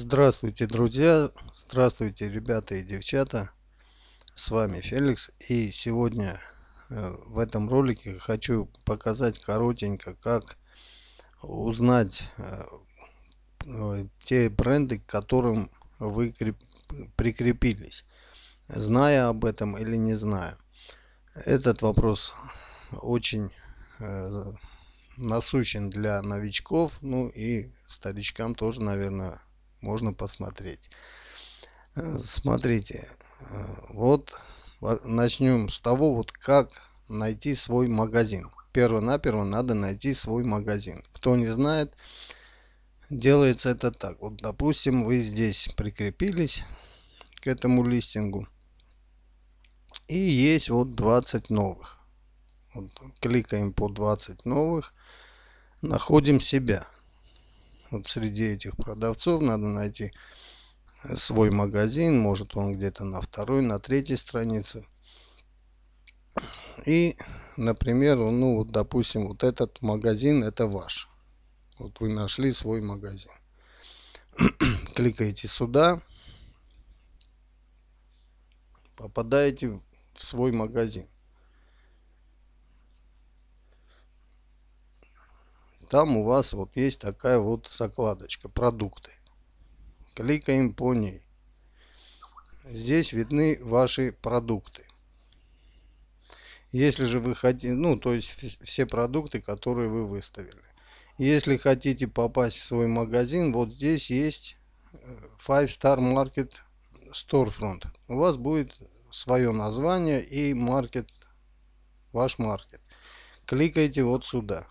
Здравствуйте, друзья! Здравствуйте, ребята и девчата! С вами Феликс и сегодня э, в этом ролике хочу показать коротенько, как узнать э, э, те бренды, к которым вы прикрепились, зная об этом или не зная. Этот вопрос очень насущен для новичков, ну и старичкам тоже, наверное, можно посмотреть. Э, смотрите, э, вот начнем с того, вот как найти свой магазин. Перво-наперво надо найти свой магазин. Кто не знает, делается это так. Вот, допустим, вы здесь прикрепились к этому листингу. И есть вот 20 новых. Вот, кликаем по 20 новых. Находим себя. Вот среди этих продавцов надо найти э, свой магазин. Может он где-то на второй, на третьей странице. И, например, ну вот допустим, вот этот магазин это ваш. Вот вы нашли свой магазин. Кликаете сюда. Попадаете в свой магазин. Там у вас вот есть такая вот закладочка «Продукты». Кликаем по ней. Здесь видны ваши продукты. Если же вы хотите, ну то есть все продукты, которые вы выставили. Если хотите попасть в свой магазин, вот здесь есть э, Five Star Market Storefront. У вас будет свое название и Market ваш маркет. Кликайте вот сюда.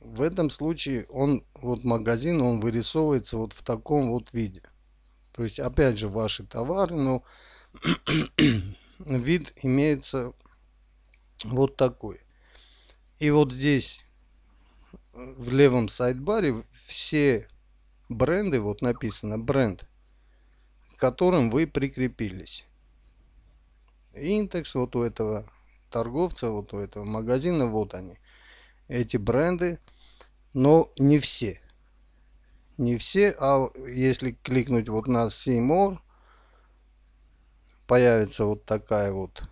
в этом случае он вот магазин он вырисовывается вот в таком вот виде то есть опять же ваши товары но ну, вид имеется вот такой и вот здесь э, в левом сайдбаре все бренды вот написано бренд к которым вы прикрепились индекс вот у этого торговца вот у этого магазина вот они эти бренды, но не все. Не все, а если кликнуть вот на Seymour, появится вот такая вот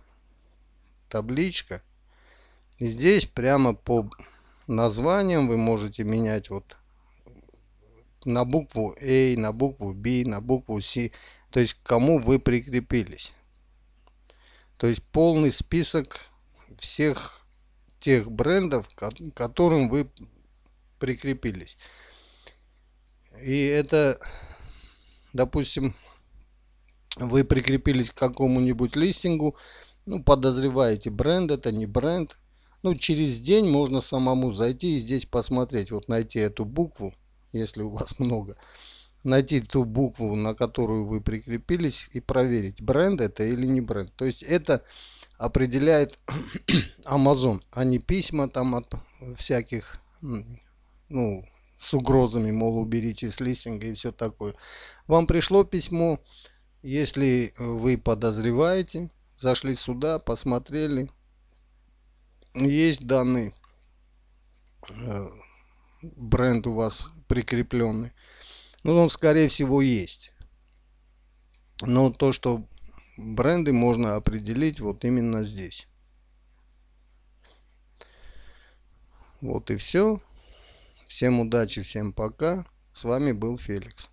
табличка. И здесь прямо по названиям вы можете менять вот на букву A, на букву B, на букву C. То есть к кому вы прикрепились. То есть полный список всех тех брендов, к которым вы прикрепились. И это, допустим, вы прикрепились к какому-нибудь листингу, ну, подозреваете бренд, это не бренд. Ну, через день можно самому зайти и здесь посмотреть, вот найти эту букву, если у вас много, найти ту букву, на которую вы прикрепились и проверить, бренд это или не бренд. То есть это определяет Amazon, а не письма там от всяких, ну, с угрозами, мол, уберите с листинга и все такое. Вам пришло письмо, если вы подозреваете, зашли сюда, посмотрели, есть данный э, бренд у вас прикрепленный. Ну, он, скорее всего, есть. Но то, что бренды можно определить вот именно здесь. Вот и все. Всем удачи, всем пока. С вами был Феликс.